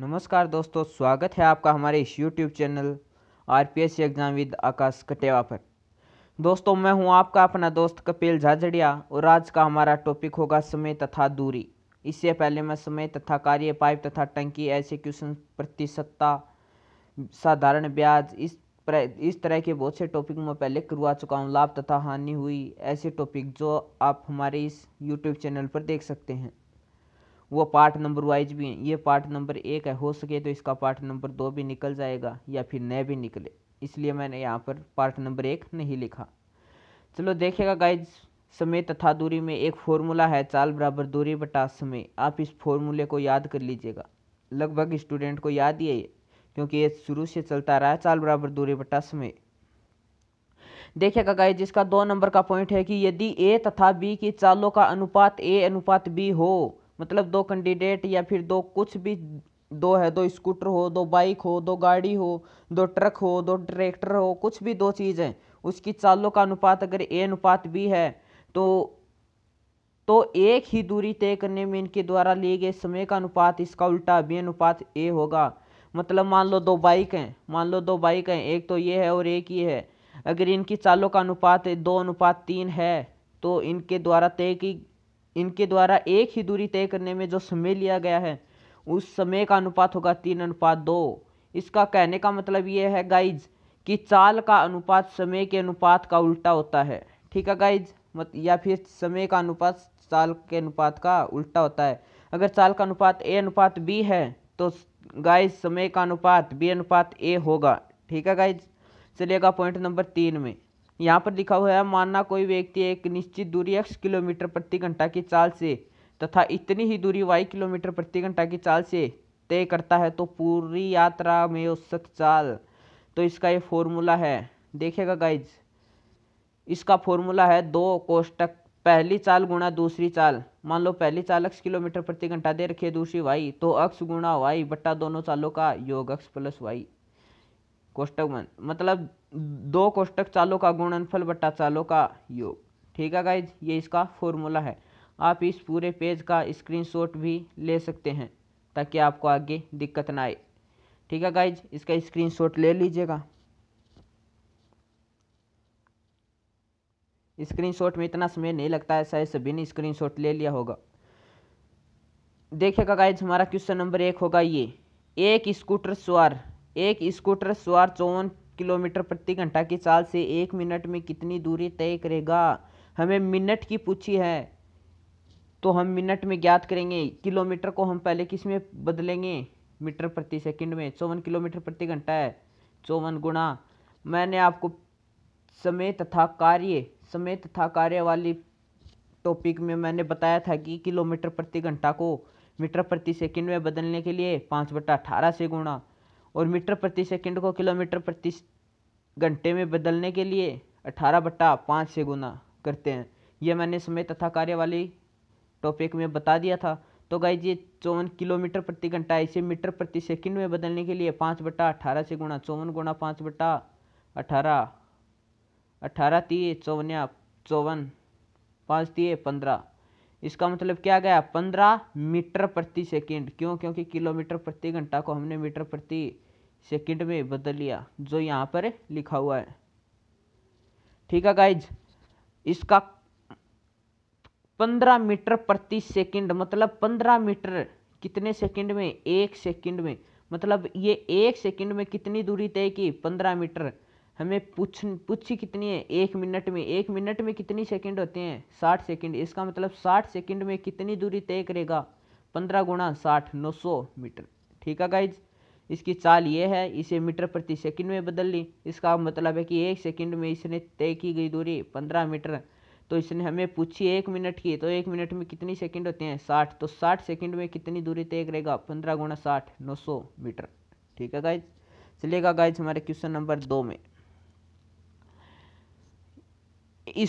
नमस्कार दोस्तों स्वागत है आपका हमारे इस YouTube channel R P S C exam with Akash Kateva पर दोस्तों मैं हूं आपका अपना दोस्त कपिल झाझड़िया और आज का हमारा टॉपिक होगा समय तथा दूरी इससे पहले मैं समय तथा कार्य पाइप तथा टंकी ऐसे क्वेश्चन प्रतिशतता साधारण ब्याज इस इस तरह के बहुत से टॉपिक मैं पहले करवा चुका हूँ लाभ तथा हानि हुई ऐसे टॉपिक जो आप हमारे इस यूट्यूब चैनल पर देख सकते हैं वो पार्ट नंबर वाइज भी हैं ये पार्ट नंबर एक है हो सके तो इसका पार्ट नंबर दो भी निकल जाएगा या फिर नए भी निकले इसलिए मैंने यहाँ पर पार्ट नंबर एक नहीं लिखा चलो देखिएगा गाइज समय तथा दूरी में एक फॉर्मूला है चाल बराबर दूरी बटा समय आप इस फॉर्मूले को याद कर लीजिएगा लगभग स्टूडेंट को याद ही है क्योंकि ये शुरू से चलता रहा है चाल बराबर दूरी बटा समय देखिएगा गाइज जिसका दो नंबर का पॉइंट है कि यदि ए तथा बी की चालों का अनुपात ए अनुपात बी हो मतलब दो कैंडिडेट या फिर दो कुछ भी दो है दो स्कूटर हो दो बाइक हो दो गाड़ी हो दो ट्रक हो दो ट्रैक्टर हो कुछ भी दो चीज़ है उसकी चालों का अनुपात अगर ए अनुपात बी है तो तो एक ही दूरी तय करने में इनके द्वारा लिए गए समय का अनुपात इसका उल्टा बी अनुपात ए होगा मतलब मान लो दो बाइक हैं मान लो दो बाइक हैं एक तो ये है और एक ये है अगर इनकी चालों का अनुपात दो अनुपात तीन है तो इनके द्वारा तय की इनके द्वारा एक ही दूरी तय करने में जो समय लिया गया है उस समय का अनुपात होगा तीन अनुपात दो इसका कहने का मतलब ये है गाइज कि चाल का अनुपात समय के अनुपात का उल्टा होता है ठीक है गाइज मत या फिर समय का अनुपात चाल के अनुपात का उल्टा होता है अगर चाल का अनुपात ए अनुपात बी है तो गाइज समय का अनुपात बी अनुपात ए होगा ठीक है गाइज चलिएगा पॉइंट नंबर तीन में यहाँ पर लिखा हुआ है मानना कोई व्यक्ति एक निश्चित दूरी एक्स किलोमीटर प्रति घंटा की चाल से तथा इतनी ही दूरी वाई किलोमीटर प्रति घंटा की चाल से तय करता है तो पूरी यात्रा में औसत चाल तो इसका ये फॉर्मूला है देखेगा गाइज इसका फॉर्मूला है दो कोष्टक पहली चाल गुणा दूसरी चाल मान लो पहली चाल एक्स किलोमीटर प्रति घंटा दे रखी है दूसरी वाई तो अक्स गुणा वाई बट्टा दोनों चालों का योग अक्स प्लस वाई कोष्टक बन मतलब दो कोष्टक चालों का गुणनफल बट्टा चालों का योग ठीक है गाइज ये इसका फॉर्मूला है आप इस पूरे पेज का स्क्रीनशॉट भी ले सकते हैं ताकि आपको आगे दिक्कत ना आए ठीक है गाइज इसका स्क्रीनशॉट ले लीजिएगा स्क्रीनशॉट में इतना समय नहीं लगता है शायद सभी ने शॉट ले लिया होगा देखिएगा गाइज हमारा क्वेश्चन नंबर एक होगा ये एक स्कूटर सवार एक स्कूटर सवार चौवन किलोमीटर प्रति घंटा की चाल से एक मिनट में कितनी दूरी तय करेगा हमें मिनट की पूछी है तो हम मिनट में ज्ञात करेंगे किलोमीटर को हम पहले किस में बदलेंगे मीटर प्रति सेकंड में चौवन किलोमीटर प्रति घंटा है चौवन गुणा मैंने आपको समय तथा कार्य समय तथा कार्य वाली टॉपिक में मैंने बताया था कि किलोमीटर प्रति घंटा को मीटर प्रति सेकंड में बदलने के लिए पाँच बटा अठारह से गुणा और मीटर प्रति सेकंड को किलोमीटर प्रति घंटे में बदलने के लिए अठारह बट्टा पाँच से गुना करते हैं यह मैंने समय तथा कार्य वाली टॉपिक में बता दिया था तो गाई जी चौवन किलोमीटर प्रति घंटा इसे मीटर प्रति सेकंड में बदलने के लिए पाँच बट्टा अठारह से गुणा चौवन गुणा पाँच बट्टा अठारह अठारह तीय चौवन चौवन पाँच तीय पंद्रह इसका मतलब क्या गया पंद्रह मीटर प्रति सेकंड क्यों क्योंकि किलोमीटर प्रति घंटा को हमने मीटर प्रति सेकंड में बदल लिया जो यहाँ पर लिखा हुआ है ठीक है गाइज इसका पंद्रह मीटर प्रति सेकंड मतलब पंद्रह मीटर कितने सेकंड में एक सेकंड में मतलब ये एक सेकंड में कितनी दूरी तय की पंद्रह मीटर हमें पूछ पूछी कितनी है एक मिनट में एक मिनट में कितनी सेकंड होते हैं साठ सेकंड इसका मतलब साठ सेकंड में कितनी दूरी तय करेगा पंद्रह गुणा साठ नौ सौ मीटर ठीक है गाइज इसकी चाल ये है इसे मीटर प्रति सेकंड में बदल ली इसका मतलब है कि एक सेकंड में इसने तय की गई दूरी पंद्रह मीटर तो इसने हमें पूछी एक मिनट की तो एक मिनट में कितनी सेकेंड होते हैं साठ तो साठ सेकेंड में कितनी दूरी तय करेगा पंद्रह गुणा साठ नौ सौ मीटर ठीक है गाइज चलिएगा गाइज हमारे क्वेश्चन नंबर दो में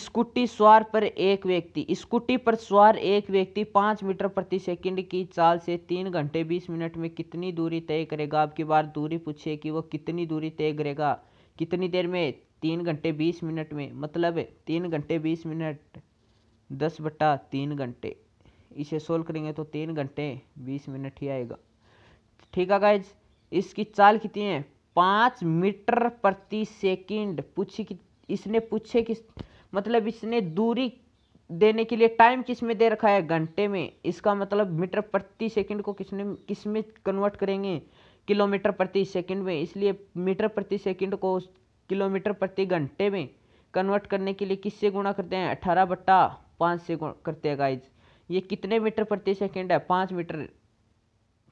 स्कूटी स्वार पर एक व्यक्ति स्कूटी पर स्वार एक व्यक्ति पाँच मीटर प्रति सेकंड की चाल से तीन घंटे बीस मिनट में कितनी दूरी तय करेगा आपकी बार दूरी पूछिए कि वह कितनी दूरी तय करेगा कितनी देर में तीन घंटे बीस मिनट में मतलब तीन घंटे बीस मिनट दस बटा तीन घंटे इसे सोल्व करेंगे तो तीन घंटे बीस मिनट ही आएगा ठीक है गाइज इसकी चाल कितनी है पाँच मीटर प्रति सेकेंड पूछी कि इसने पूछे कि मतलब इसने दूरी देने के लिए टाइम किस में दे रखा है घंटे में इसका मतलब मीटर प्रति सेकंड को किसने किस में कन्वर्ट करेंगे किलोमीटर प्रति सेकंड में इसलिए मीटर प्रति सेकंड को किलोमीटर प्रति घंटे में कन्वर्ट करने के लिए किससे गुणा करते हैं अठारह बट्टा पाँच से गुणा करते हैं गाइज ये कितने मीटर प्रति सेकंड है पाँच मीटर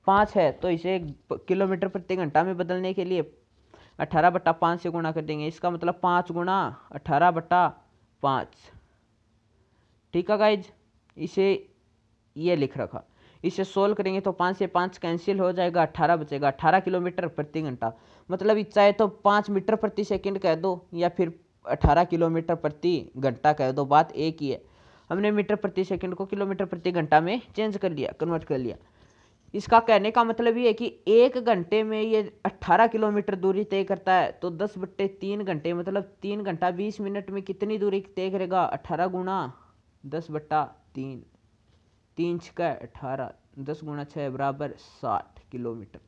पाँच है तो इसे किलोमीटर प्रति घंटा में बदलने के लिए अठारह बट्टा पाँच से गुणा कर देंगे इसका मतलब पाँच गुणा अठारह बट्टा पाँच ठीक है गाइज इसे ये लिख रखा इसे सोल्व करेंगे तो पाँच से पाँच कैंसिल हो जाएगा अट्ठारह बचेगा अट्ठारह किलोमीटर प्रति घंटा मतलब चाहे तो पाँच मीटर प्रति सेकंड कह दो या फिर अट्ठारह किलोमीटर प्रति घंटा कह दो बात एक ही है हमने मीटर प्रति सेकंड को किलोमीटर प्रति घंटा में चेंज कर लिया कन्वर्ट कर लिया इसका कहने का मतलब ये है कि एक घंटे में ये 18 किलोमीटर दूरी तय करता है तो 10 बट्टे तीन घंटे मतलब तीन घंटा 20 मिनट में कितनी दूरी तय करेगा 18 गुणा दस बट्टा तीन तीन छः अठारह दस गुणा छः बराबर साठ किलोमीटर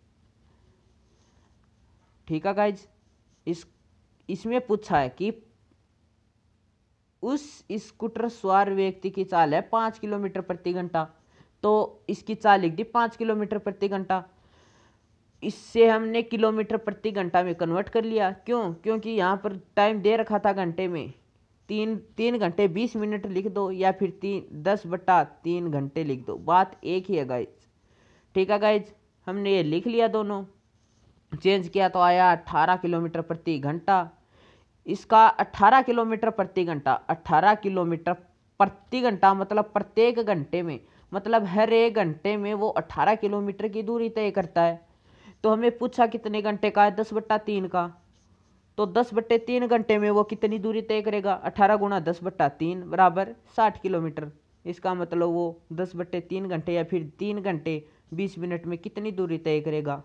ठीक है गाइज इस इसमें पूछा है कि उस स्कूटर सवार व्यक्ति की चाल है पाँच किलोमीटर प्रति घंटा तो इसकी चाल लिख दी पाँच किलोमीटर प्रति घंटा इससे हमने किलोमीटर प्रति घंटा में कन्वर्ट कर लिया क्यों क्योंकि यहाँ पर टाइम दे रखा था घंटे में तीन तीन घंटे बीस मिनट लिख दो या फिर तीन दस बटा तीन घंटे लिख दो बात एक ही है गाइज ठीक है गाइज हमने ये लिख लिया दोनों चेंज किया तो आया अट्ठारह किलोमीटर प्रति घंटा इसका अट्ठारह किलोमीटर प्रति घंटा अट्ठारह किलोमीटर प्रति घंटा मतलब प्रत्येक घंटे में मतलब हर एक घंटे में वो अट्ठारह किलोमीटर की दूरी तय करता है तो हमें पूछा कितने घंटे का है दस बट्टा तीन का तो दस बट्टे तीन घंटे में वो कितनी दूरी तय करेगा अठारह गुणा दस बट्टा तीन बराबर साठ किलोमीटर इसका मतलब वो दस बट्टे तीन घंटे या फिर तीन घंटे बीस मिनट में कितनी दूरी तय करेगा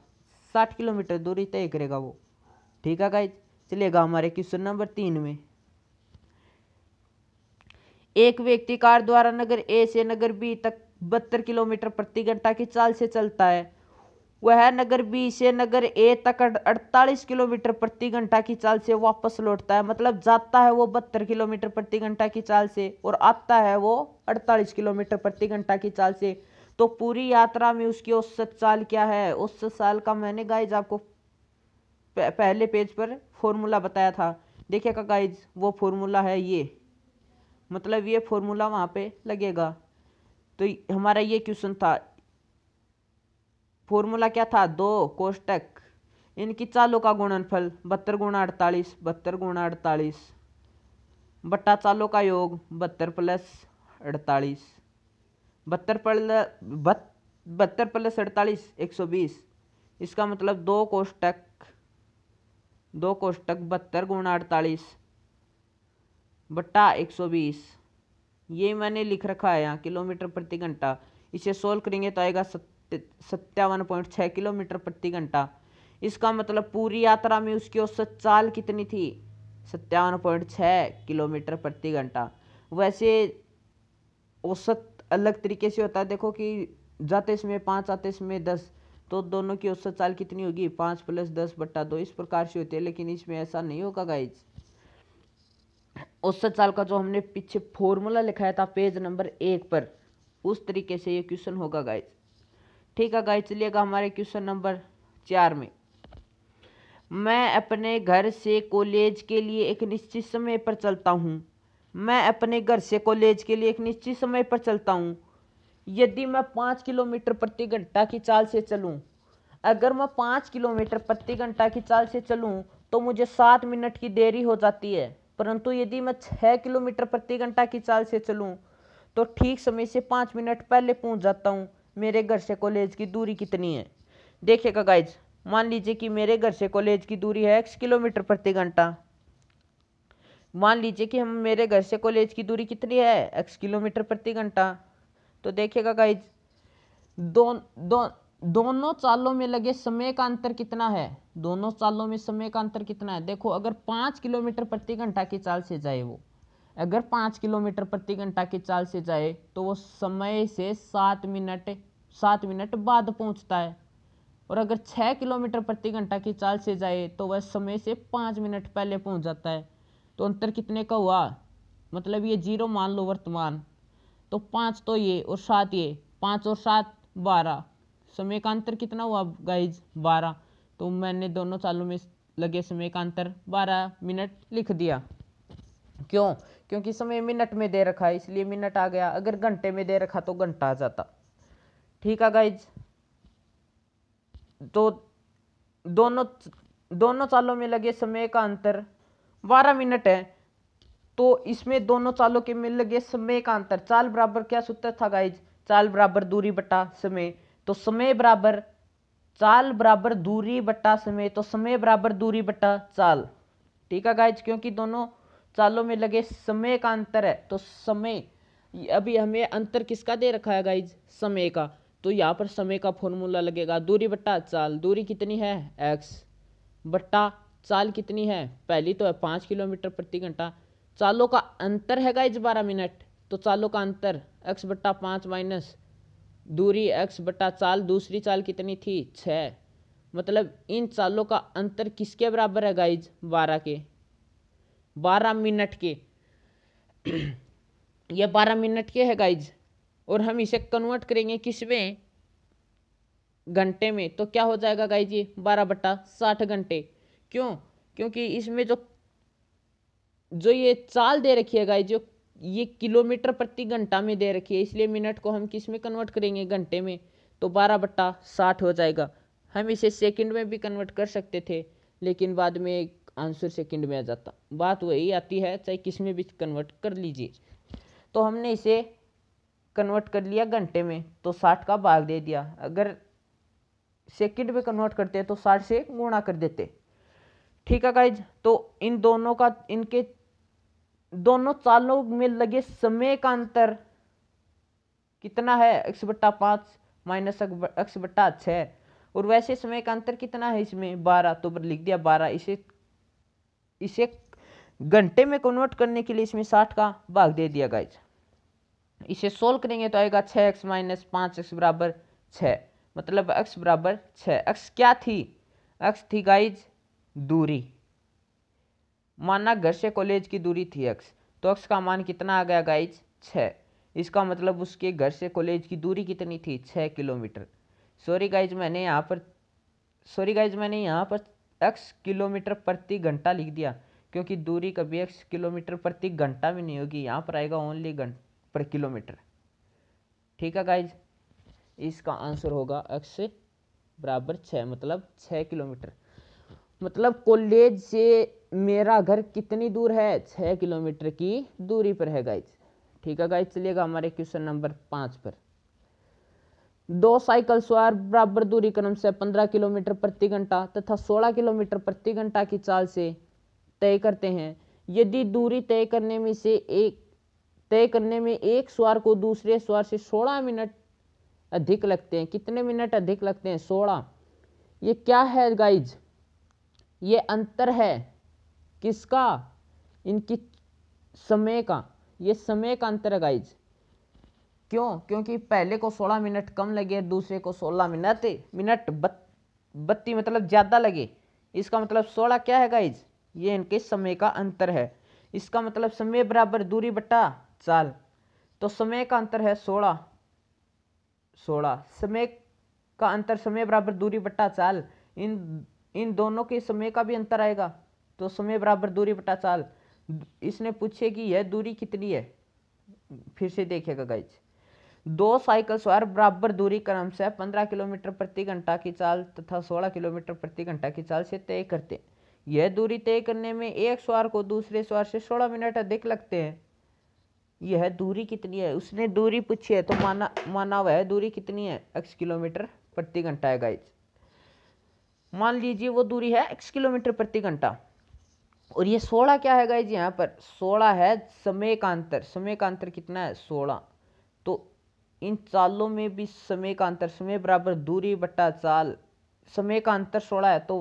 साठ किलोमीटर दूरी तय करेगा वो ठीक है गाइज चलेगा हमारे क्वेश्चन नंबर तीन में एक व्यक्ति कार द्वारा नगर ए से नगर बी तक बहत्तर किलोमीटर प्रति घंटा की चाल से चलता है वह नगर बी से नगर ए तक अड़तालीस किलोमीटर प्रति घंटा की चाल से वापस लौटता है मतलब जाता है वो बहत्तर किलोमीटर प्रति घंटा की चाल से और आता है वो अड़तालीस किलोमीटर प्रति घंटा की चाल से तो पूरी यात्रा में उसकी औसत चाल क्या है औसत साल का मैंने गाइज आपको पहले पेज पर फॉर्मूला बताया था देखिएगा गाइज वो फॉर्मूला है ये मतलब ये फॉर्मूला वहाँ पे लगेगा तो हमारा ये क्वेश्चन था फॉर्मूला क्या था दो कोष्टक इनकी चालों का गुणनफल बहत्तर गुणा अड़तालीस बहत्तर गुणा अड़तालीस बट्टा चालों का योग बहत्तर प्लस अड़तालीस बहत्तर प्लस बहत्तर प्लस अड़तालीस एक सौ बीस इसका मतलब दो कोष्टक दो कोष्टक बहत्तर गुणा अड़तालीस बट्टा एक सौ बीस ये मैंने लिख रखा है यहाँ किलोमीटर प्रति घंटा इसे सोल्व करेंगे तो आएगा सत्तावन पॉइंट छः किलोमीटर प्रति घंटा इसका मतलब पूरी यात्रा में उसकी औसत चाल कितनी थी सत्तावन पॉइंट छः किलोमीटर प्रति घंटा वैसे औसत अलग तरीके से होता है देखो कि जाते इसमें पाँच आते इसमें दस तो दोनों की औसत चाल कितनी होगी पाँच प्लस दस बट्टा दो इस प्रकार से होती है लेकिन इसमें ऐसा नहीं होगा गाइज औसत साल का जो हमने पीछे फॉर्मूला लिखाया था पेज नंबर एक पर उस तरीके से ये क्वेश्चन होगा गाइज ठीक है गाइज चलिएगा हमारे क्वेश्चन नंबर चार में मैं अपने घर से कॉलेज के लिए एक निश्चित समय पर चलता हूँ मैं अपने घर से कॉलेज के लिए एक निश्चित समय पर चलता हूँ यदि मैं पाँच किलोमीटर प्रति घंटा की चाल से चलूँ अगर मैं पाँच किलोमीटर प्रति घंटा की चाल से चलूँ तो मुझे सात मिनट की देरी हो जाती है परंतु यदि मैं छः किलोमीटर प्रति घंटा की चाल से चलूँ तो ठीक समय से पाँच मिनट पहले पहुँच जाता हूँ मेरे घर से कॉलेज की दूरी कितनी है देखिएगा गाइज मान लीजिए कि मेरे घर से कॉलेज की दूरी है एक्स किलोमीटर प्रति घंटा मान लीजिए कि हम मेरे घर से कॉलेज की दूरी कितनी है एक्स किलोमीटर प्रति घंटा तो देखिएगा गाइज दो, दो दोनों चालों में लगे समय का अंतर कितना है दोनों चालों में समय का अंतर कितना है देखो अगर पाँच किलोमीटर प्रति घंटा की चाल से जाए वो अगर पाँच किलोमीटर प्रति घंटा की चाल से जाए तो वो समय से सात मिनट सात मिनट बाद पहुंचता है और अगर छः किलोमीटर प्रति घंटा की चाल से जाए तो वह समय से पाँच मिनट पहले पहुंच जाता है तो अंतर कितने का हुआ मतलब ये जीरो मान लो वर्तमान तो पाँच तो ये और सात ये पाँच और सात बारह समय का अंतर कितना हुआ गाइज बारह तो मैंने दोनों सालों में लगे अंतर बारह मिनट लिख दिया क्यों क्योंकि समय मिनट में दे रखा है इसलिए मिनट आ गया अगर घंटे में दे रखा तो घंटा आ जाता ठीक है गाइज तो दोनों दोनों सालों में लगे समय का अंतर बारह मिनट है तो इसमें दोनों सालों के में लगे समय का अंतर चाल बराबर क्या सूत्र था गाइज चाल बराबर दूरी बटा समय तो समय बराबर चाल बराबर दूरी बट्टा समय तो समय बराबर दूरी बट्टा चाल ठीक है गाइज क्योंकि दोनों चालों में लगे समय का अंतर है तो समय अभी हमें अंतर किसका दे रखा है गाइज समय का तो यहाँ पर समय का फॉर्मूला लगेगा दूरी बट्टा चाल दूरी कितनी है एक्स बट्टा चाल कितनी है पहली तो है पाँच किलोमीटर प्रति घंटा चालों का अंतर है गाइज बारह मिनट तो चालों का अंतर एक्स बट्टा पाँच माइनस दूरी एक्स बटा चाल दूसरी चाल कितनी थी छ मतलब इन चालों का अंतर किसके बराबर है गाइज बारह के बारह मिनट के ये बारह मिनट के है गाइज और हम इसे कन्वर्ट करेंगे किस में घंटे में तो क्या हो जाएगा गाइज ये बारह बटा साठ घंटे क्यों क्योंकि इसमें जो जो ये चाल दे रखी है गाइज जो ये किलोमीटर प्रति घंटा में दे रखी है इसलिए मिनट को हम किस में कन्वर्ट करेंगे घंटे में तो बारह बट्टा साठ हो जाएगा हम इसे सेकंड में भी कन्वर्ट कर सकते थे लेकिन बाद में आंसर सेकंड में आ जाता बात वही आती है चाहे किस में भी कन्वर्ट कर लीजिए तो हमने इसे कन्वर्ट कर लिया घंटे में तो साठ का भाग दे दिया अगर सेकंड में कन्वर्ट करते हैं तो साठ से गुणा कर देते ठीक है गाइज तो इन दोनों का इनके दोनों चालों में लगे समय का अंतर कितना है एक्स बट्टा पाँच माइनस एक्स बट्टा छः और वैसे समय का अंतर कितना है इसमें बारह तो लिख दिया बारह इसे इसे घंटे में कन्वर्ट करने के लिए इसमें साठ का भाग दे दिया गाइज इसे सोल्व करेंगे तो आएगा छः एक्स माइनस पाँच एक्स बराबर छः मतलब एक्स बराबर छः एक्स क्या थी एक्स थी गाइज दूरी माना घर से कॉलेज की दूरी थी एक्स तो एक्स का मान कितना आ गया गाइज छः इसका मतलब उसके घर से कॉलेज की दूरी कितनी थी छः किलोमीटर सॉरी गाइज मैंने यहाँ पर सॉरी गाइज मैंने यहाँ पर एक्स किलोमीटर प्रति घंटा लिख दिया क्योंकि दूरी कभी एक्स किलोमीटर प्रति घंटा भी नहीं होगी यहाँ पर आएगा ओनली घंट पर किलोमीटर ठीक है गाइज इसका आंसर होगा एक्स बराबर छः मतलब छः किलोमीटर मतलब कॉलेज से मेरा घर कितनी दूर है छः किलोमीटर की दूरी पर है गाइज ठीक है गाइज चलिएगा हमारे क्वेश्चन नंबर पाँच पर दो साइकिल सवार बराबर दूरी क्रम से पंद्रह किलोमीटर प्रति घंटा तथा सोलह किलोमीटर प्रति घंटा की चाल से तय करते हैं यदि दूरी तय करने में से एक तय करने में एक सवार को दूसरे स्वार से सोलह मिनट अधिक लगते हैं कितने मिनट अधिक लगते हैं सोलह ये क्या है गाइज ये अंतर है किसका इनकी समय का ये समय का अंतर है गाइज क्यों क्योंकि पहले को 16 मिनट कम लगे दूसरे को 16 मिनट मिनट बत, बत्ती मतलब ज़्यादा लगे इसका मतलब 16 क्या है गाइज ये इनके समय का अंतर है इसका मतलब समय बराबर दूरी बटा चाल तो समय का अंतर है 16 16 समय का अंतर समय बराबर दूरी बट्टा चाल इन इन दोनों के समय का भी अंतर आएगा तो समय बराबर दूरी बटा चाल इसने पूछे कि यह दूरी कितनी है फिर से देखेगा गाइज दो साइकिल सवार बराबर दूरी क्रम से पंद्रह किलोमीटर प्रति घंटा की चाल तथा सोलह किलोमीटर प्रति घंटा की चाल से तय करते हैं यह दूरी तय करने में एक सवार को दूसरे सवार से सोलह मिनट अधिक लगते हैं यह दूरी कितनी है उसने दूरी पूछी है तो माना माना हुआ है दूरी कितनी है एक्स किलोमीटर प्रति घंटा है गाइज मान लीजिए वो दूरी है एक्स किलोमीटर प्रति घंटा और ये सोलह क्या है जी यहाँ पर सोलह है समय का अंतर समय का अंतर कितना है सोलह तो इन चालों में भी समय का अंतर समय बराबर दूरी बट्टा चाल समय का अंतर सोलह है तो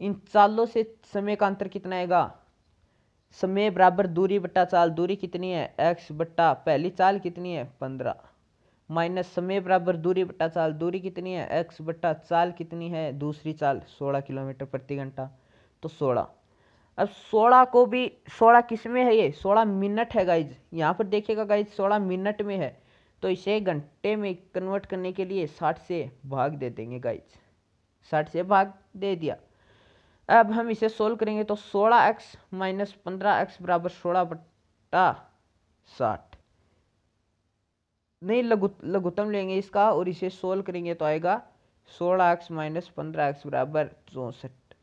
इन चालों से समय का अंतर कितना आएगा समय बराबर दूरी बट्टा चाल दूरी कितनी है एक्स बट्टा पहली चाल कितनी है पंद्रह माइनस समय बराबर दूरी बट्टा चाल दूरी कितनी है एक्स बट्टा चाल कितनी है दूसरी चाल सोलह किलोमीटर प्रति घंटा तो सोलह अब सोलह को भी सोलह किस में है ये सोलह मिनट है गाइज यहाँ पर देखिएगा गाइज सोलह मिनट में है तो इसे घंटे में कन्वर्ट करने के लिए साठ से भाग दे देंगे गाइज साठ से भाग दे दिया अब हम इसे सोल्व करेंगे तो सोलह एक्स माइनस पंद्रह एक्स बराबर सोलह बट्टा साठ नहीं लघु लघुत्तम लेंगे इसका और इसे सोल्व करेंगे तो आएगा सोलह एक्स माइनस पंद्रह एक्स बराबर चौंसठ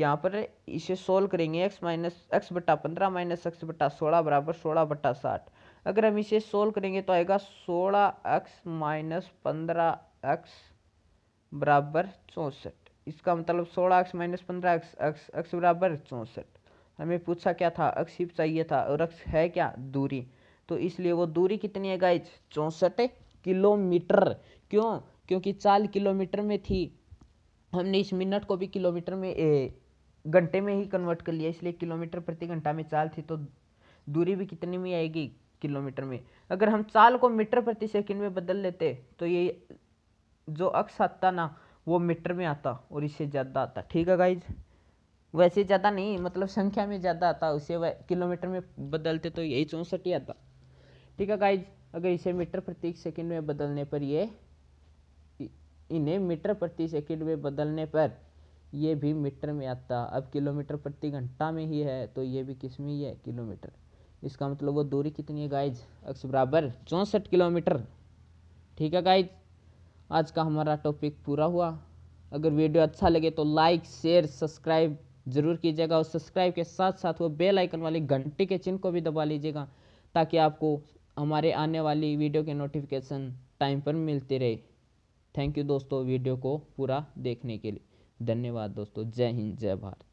यहाँ पर इसे सोल्व करेंगे एक्स माइनस एक्स बट्टा पंद्रह माइनस एक्स बट्टा सोलह बराबर सोलह बट्टा साठ अगर हम इसे सोल्व करेंगे तो आएगा सोलह एक्स माइनस पंद्रह एक्स बराबर चौंसठ इसका मतलब सोलह एक्स माइनस पंद्रह एक्स एक्स एक्स बराबर चौंसठ हमें पूछा क्या था अक्ष ही चाहिए था और अक्स है क्या दूरी तो इसलिए वो दूरी कितनी है गाइज चौंसठ किलोमीटर क्यों क्योंकि चाल किलोमीटर में थी हमने इस मिनट को भी किलोमीटर में घंटे में ही कन्वर्ट कर लिया इसलिए किलोमीटर प्रति घंटा में चाल थी तो दूरी भी कितनी में आएगी किलोमीटर में अगर हम चाल को मीटर प्रति सेकंड में बदल लेते तो ये जो अक्स आता ना वो मीटर में आता और इससे ज़्यादा आता ठीक है गाइज वैसे ज़्यादा नहीं मतलब संख्या में ज़्यादा आता उसे किलोमीटर में बदलते तो यही चौंसठ ही आता ठीक है गाइज अगर इसे मीटर प्रति सेकंड में बदलने पर ये इन्हें मीटर प्रति सेकंड में बदलने पर ये भी मीटर में आता अब किलोमीटर प्रति घंटा में ही है तो ये भी किस में ही है किलोमीटर इसका मतलब वो दूरी कितनी है गाइज अक्स बराबर चौंसठ किलोमीटर ठीक है गाइज आज का हमारा टॉपिक पूरा हुआ अगर वीडियो अच्छा लगे तो लाइक शेयर सब्सक्राइब जरूर कीजिएगा और सब्सक्राइब के साथ साथ वो बेल आइकन वाली घंटी के चिन्ह को भी दबा लीजिएगा ताकि आपको हमारे आने वाली वीडियो के नोटिफिकेशन टाइम पर मिलते रहे थैंक यू दोस्तों वीडियो को पूरा देखने के लिए धन्यवाद दोस्तों जय हिंद जय भारत